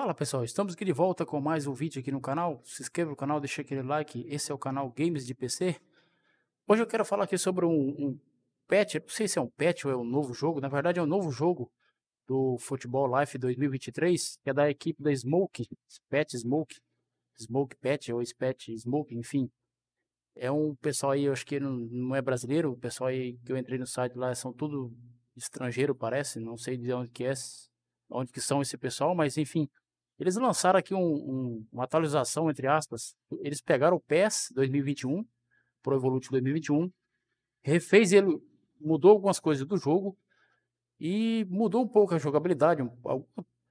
Fala pessoal, estamos aqui de volta com mais um vídeo aqui no canal. Se inscreva no canal, deixa aquele like. Esse é o canal Games de PC. Hoje eu quero falar aqui sobre um, um patch, não sei se é um patch ou é um novo jogo. Na verdade é um novo jogo do Futebol Life 2023, que é da equipe da Smoke, Pet Smoke, Smoke Pet ou Pet Smoke, enfim. É um pessoal aí, eu acho que não, não é brasileiro, o pessoal aí que eu entrei no site lá são tudo estrangeiro, parece, não sei de onde que é, onde que são esse pessoal, mas enfim, eles lançaram aqui um, um, uma atualização, entre aspas. Eles pegaram o PES 2021, Pro Evolution 2021, refez ele, mudou algumas coisas do jogo e mudou um pouco a jogabilidade,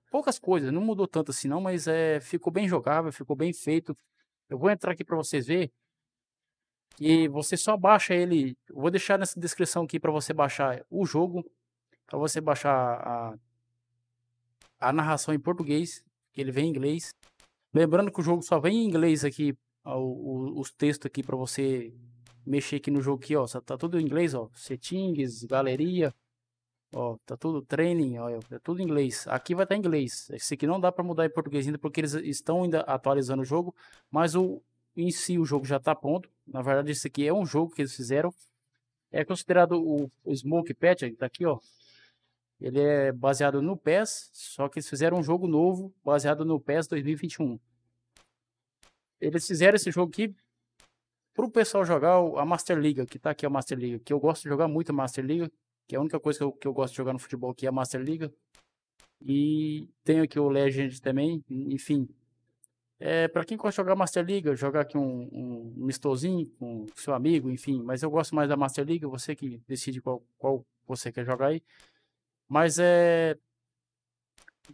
poucas coisas, não mudou tanto assim não, mas é, ficou bem jogável, ficou bem feito. Eu vou entrar aqui para vocês verem. E você só baixa ele, eu vou deixar nessa descrição aqui para você baixar o jogo, para você baixar a, a narração em português que ele vem em inglês. Lembrando que o jogo só vem em inglês aqui, ó, os textos aqui para você mexer aqui no jogo aqui, ó, tá tudo em inglês, ó, settings, galeria, ó, tá tudo training, ó, tá tudo em inglês. Aqui vai estar tá em inglês. Esse aqui não dá para mudar em português ainda porque eles estão ainda atualizando o jogo, mas o em si o jogo já tá pronto. Na verdade, esse aqui é um jogo que eles fizeram. É considerado o Smoke Patch, tá aqui, ó, ele é baseado no PES, só que eles fizeram um jogo novo baseado no PES 2021. Eles fizeram esse jogo aqui pro pessoal jogar a Master League, tá? que tá é aqui a Master League, que eu gosto de jogar muito a Master League, que é a única coisa que eu, que eu gosto de jogar no futebol que é a Master League. E tenho aqui o Legend também, enfim. É, para quem gosta de jogar Master League, jogar aqui um, um mistozinho com seu amigo, enfim. Mas eu gosto mais da Master League, você que decide qual, qual você quer jogar aí. Mas é.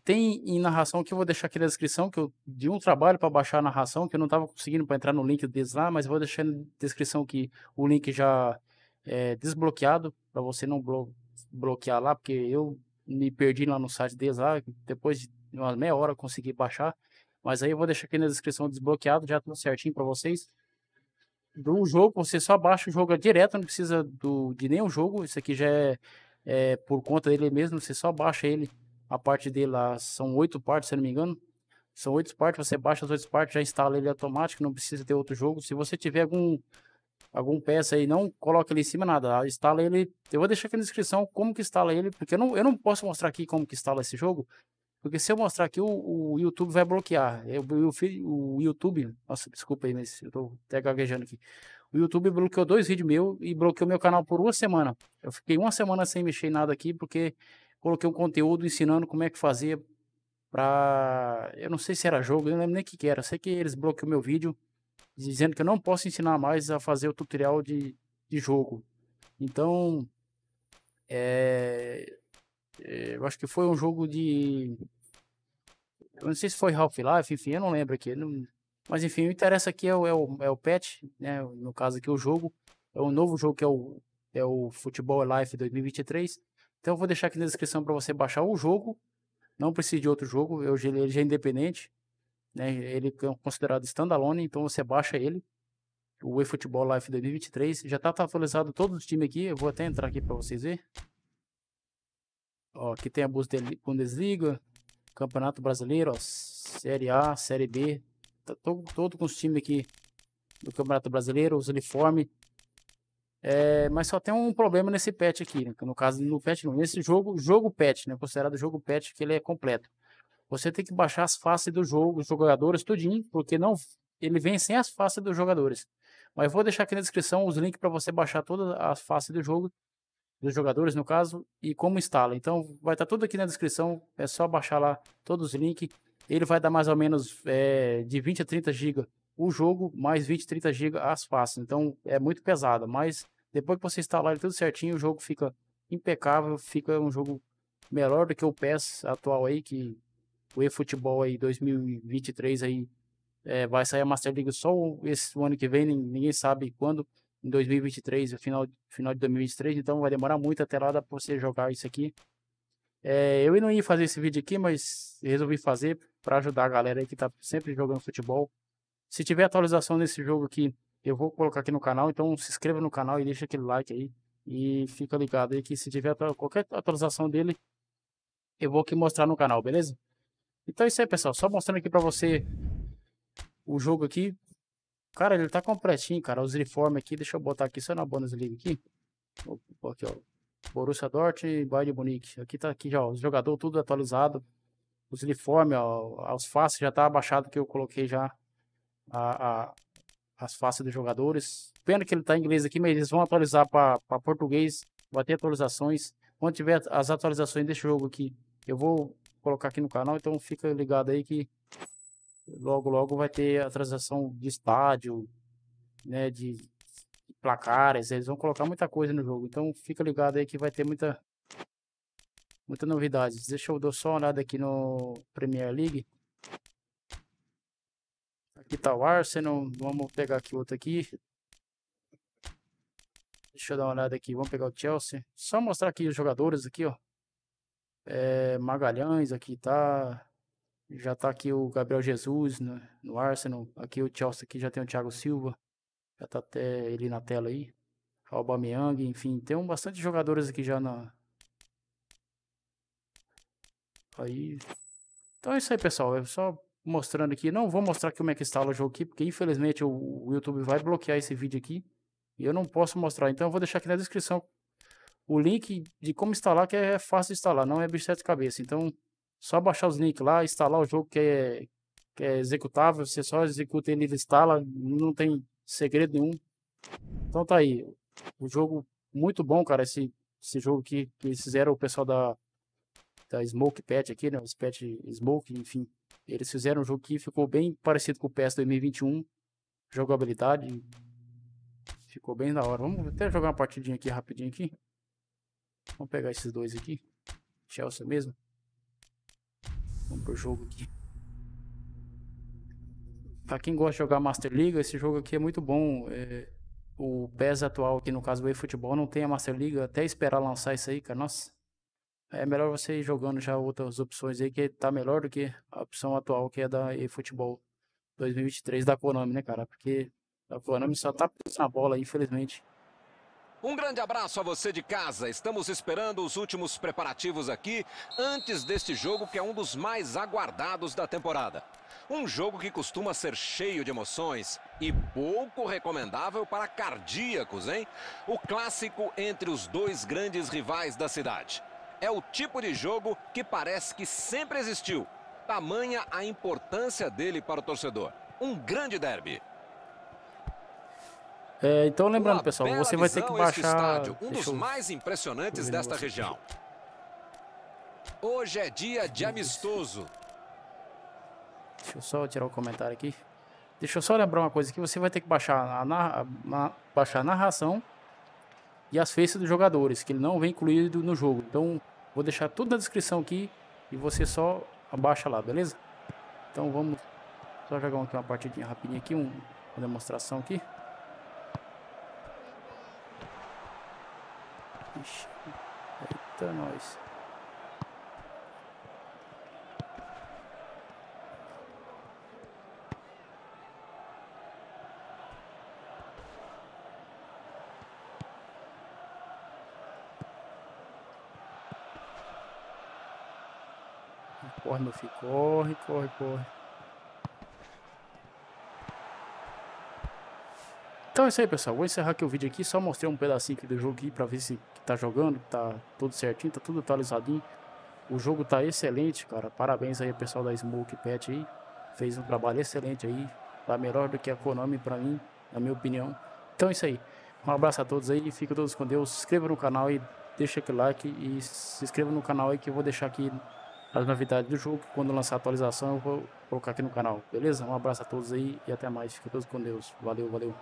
Tem em narração que eu vou deixar aqui na descrição, que eu de um trabalho para baixar a narração, que eu não estava conseguindo para entrar no link deles lá, mas vou deixar na descrição que o link já é, desbloqueado, para você não blo bloquear lá, porque eu me perdi lá no site deles lá, depois de uma meia hora consegui baixar. Mas aí eu vou deixar aqui na descrição desbloqueado, já tudo certinho para vocês. Do jogo, você só baixa o jogo direto, não precisa do, de nenhum jogo. Isso aqui já é é, por conta dele mesmo, você só baixa ele, a parte dele lá, são oito partes, se não me engano, são oito partes, você baixa as oito partes, já instala ele automático, não precisa ter outro jogo. Se você tiver algum algum peça aí, não coloque ele em cima nada, ah, instala ele. Eu vou deixar aqui na descrição como que instala ele, porque eu não, eu não posso mostrar aqui como que instala esse jogo, porque se eu mostrar aqui, o, o YouTube vai bloquear. Eu, eu, o YouTube, nossa, desculpa aí, mas eu tô até gaguejando aqui o YouTube bloqueou dois vídeos meus e bloqueou meu canal por uma semana. Eu fiquei uma semana sem mexer em nada aqui, porque coloquei um conteúdo ensinando como é que fazia pra. Eu não sei se era jogo, eu não lembro nem o que, que era. Eu sei que eles bloquearam meu vídeo, dizendo que eu não posso ensinar mais a fazer o tutorial de, de jogo. Então. É, é... Eu acho que foi um jogo de. Eu não sei se foi Half-Life, enfim, eu não lembro aqui. Não... Mas enfim, o interessa aqui é o, é o, é o patch, né? No caso aqui o jogo. É o novo jogo que é o, é o Futebol Life 2023. Então eu vou deixar aqui na descrição para você baixar o jogo. Não precisa de outro jogo, eu, ele já é independente. Né? Ele é considerado standalone, então você baixa ele. O eFootball Life 2023 já está tá atualizado todos os times aqui. Eu vou até entrar aqui para vocês verem. Ó, aqui tem a Bundesliga, Campeonato Brasileiro, ó, Série A, Série B, tá todo, com os times aqui do Campeonato Brasileiro, os uniformes. É, mas só tem um problema nesse patch aqui, né? no caso, no patch não, nesse jogo, jogo patch, né? considerado jogo patch, que ele é completo. Você tem que baixar as faces do jogo, os jogadores, tudinho, porque não, ele vem sem as faces dos jogadores. Mas vou deixar aqui na descrição os links para você baixar todas as faces do jogo, dos jogadores no caso, e como instala. Então vai estar tá tudo aqui na descrição, é só baixar lá todos os links ele vai dar mais ou menos é, de 20 a 30 GB o jogo, mais 20, 30 GB as faces. Então é muito pesado mas depois que você instalar ele tudo certinho, o jogo fica impecável, fica um jogo melhor do que o PES atual aí, que o eFootball aí 2023 aí é, vai sair a Master League só esse ano que vem, ninguém sabe quando, em 2023, final, final de 2023, então vai demorar muito até lá para você jogar isso aqui. É, eu não ia fazer esse vídeo aqui, mas resolvi fazer para ajudar a galera aí que tá sempre jogando futebol. Se tiver atualização nesse jogo aqui, eu vou colocar aqui no canal, então se inscreva no canal e deixa aquele like aí. E fica ligado aí que se tiver qualquer atualização dele, eu vou aqui mostrar no canal, beleza? Então é isso aí, pessoal. Só mostrando aqui pra você o jogo aqui. Cara, ele tá completinho, cara. Os uniformes aqui, deixa eu botar aqui só na Bundesliga aqui. Opa, aqui, ó. Borussia Dortmund e Bayern de Munique. Aqui tá aqui já, ó, os jogadores tudo atualizado. Os uniformes, as faces já tá abaixado que eu coloquei já a, a, as faces dos jogadores. Pena que ele tá em inglês aqui, mas eles vão atualizar para português. Vai ter atualizações. Quando tiver as atualizações desse jogo aqui, eu vou colocar aqui no canal, então fica ligado aí que logo logo vai ter atualização de estádio, né, de placares, eles vão colocar muita coisa no jogo. Então fica ligado aí que vai ter muita muita novidade. Deixa eu dar só uma olhada aqui no Premier League. Aqui tá o Arsenal, vamos pegar aqui outro aqui. Deixa eu dar uma olhada aqui, vamos pegar o Chelsea. Só mostrar aqui os jogadores aqui, ó. É, Magalhães aqui tá. Já tá aqui o Gabriel Jesus no, no Arsenal. Aqui o Chelsea aqui já tem o Thiago Silva já tá até ele na tela aí. Aubameyang, enfim, tem um, bastante jogadores aqui já na... Aí... Então é isso aí, pessoal. É só mostrando aqui. Não vou mostrar como é que instala o jogo aqui, porque infelizmente o, YouTube vai bloquear esse vídeo aqui. E eu não posso mostrar. Então eu vou deixar aqui na descrição o link de como instalar, que é fácil de instalar, não é bicho de cabeça. Então, só baixar os links lá, instalar o jogo que é, que é executável, você só executa ele, ele instala, não tem segredo nenhum. Então tá aí. O um jogo muito bom, cara. Esse, esse jogo que eles fizeram, o pessoal da, da Smoke Pet aqui, né? Os Pet Smoke, enfim. Eles fizeram um jogo que ficou bem parecido com o PS 2021. Jogabilidade. Ficou bem da hora. Vamos até jogar uma partidinha aqui rapidinho aqui. Vamos pegar esses dois aqui. Chelsea mesmo. Vamos pro jogo aqui para quem gosta de jogar Master League, esse jogo aqui é muito bom. É, o PES atual, aqui no caso é o eFootball, não tem a Master League, até esperar lançar isso aí, cara, nossa. É melhor você ir jogando já outras opções aí, que tá melhor do que a opção atual, que é da eFootball 2023 da Konami, né, cara? Porque a Konami só tá presa na bola, infelizmente. Um grande abraço a você de casa. Estamos esperando os últimos preparativos aqui antes deste jogo que é um dos mais aguardados da temporada. Um jogo que costuma ser cheio de emoções e pouco recomendável para cardíacos, hein? O clássico entre os dois grandes rivais da cidade. É o tipo de jogo que parece que sempre existiu. Tamanha a importância dele para o torcedor. Um grande derby. É, então lembrando, Uma pessoal, você vai ter que baixar... Estádio, um dos eu... mais impressionantes desta região. Hoje é dia de amistoso. Deixa eu só tirar o comentário aqui. Deixa eu só lembrar uma coisa que você vai ter que baixar a, na, a, baixar a narração e as faces dos jogadores, que ele não vem incluído no jogo. Então, vou deixar tudo na descrição aqui e você só abaixa lá, beleza? Então, vamos só jogar aqui uma partidinha rapidinha aqui, um, uma demonstração aqui. Ixi. Eita, nós. Corre, meu filho. Corre, corre, corre. Então é isso aí, pessoal. Vou encerrar aqui o vídeo aqui. Só mostrei um pedacinho aqui do jogo aqui pra ver se tá jogando. Tá tudo certinho, tá tudo atualizadinho. O jogo tá excelente, cara. Parabéns aí, pessoal da Smoke Pet aí. Fez um trabalho excelente aí. Tá melhor do que a Konami pra mim, na minha opinião. Então é isso aí. Um abraço a todos aí. Fiquem todos com Deus. Se inscreva no canal aí. Deixa aquele like e se inscreva no canal aí que eu vou deixar aqui as novidades do jogo. Quando lançar a atualização, eu vou colocar aqui no canal, beleza? Um abraço a todos aí e até mais. Fiquem todos com Deus. Valeu, valeu.